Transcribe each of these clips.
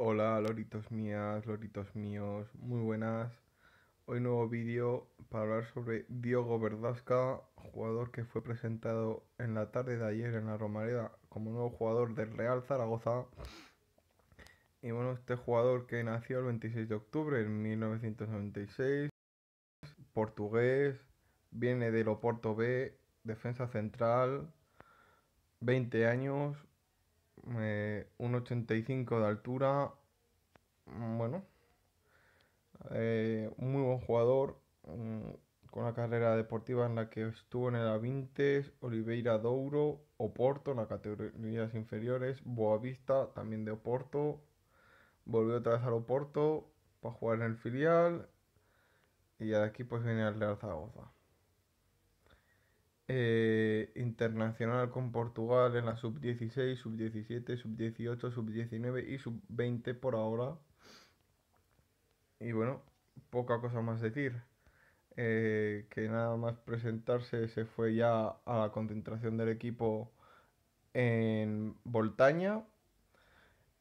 Hola loritos mías, loritos míos, muy buenas. Hoy nuevo vídeo para hablar sobre Diogo Verdasca, jugador que fue presentado en la tarde de ayer en la Romareda como nuevo jugador del Real Zaragoza. Y bueno, este jugador que nació el 26 de octubre de 1996, portugués, viene del Oporto B, defensa central, 20 años, eh, un 85 de altura. Mm, bueno, eh, muy buen jugador mm, con la carrera deportiva en la que estuvo en el Avintes, Oliveira Douro, Oporto en las categorías inferiores, Boavista también de Oporto, volvió otra vez al Oporto para jugar en el filial y de aquí pues viene al Real Zaragoza. Eh, internacional con Portugal en la sub-16, sub-17, sub-18, sub-19 y sub-20 por ahora. Y bueno, poca cosa más decir. Eh, que nada más presentarse se fue ya a la concentración del equipo en Voltaña,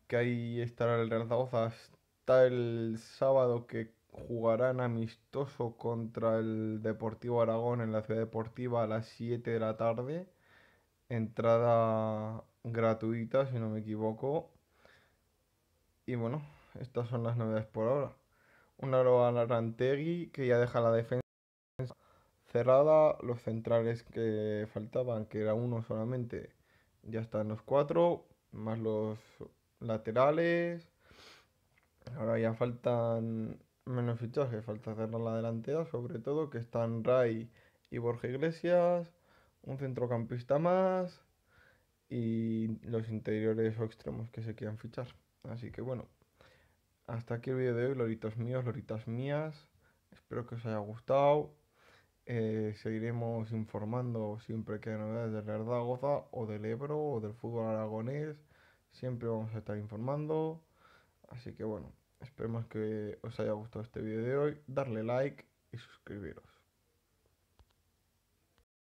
que ahí estará el Real hasta el sábado que jugarán amistoso contra el Deportivo Aragón en la Ciudad Deportiva a las 7 de la tarde. Entrada gratuita, si no me equivoco. Y bueno, estas son las novedades por ahora. Una Rantegui que ya deja la defensa cerrada. Los centrales que faltaban, que era uno solamente, ya están los cuatro, más los laterales. Ahora ya faltan menos fichaje, falta cerrar la delantera, sobre todo que están Ray y Borja Iglesias, un centrocampista más y los interiores o extremos que se quieran fichar. Así que bueno, hasta aquí el vídeo de hoy, loritos míos, loritas mías. Espero que os haya gustado. Eh, seguiremos informando siempre que haya novedades de Real o del Ebro o del fútbol aragonés. Siempre vamos a estar informando. Así que bueno, Esperemos que os haya gustado este vídeo de hoy, darle like y suscribiros.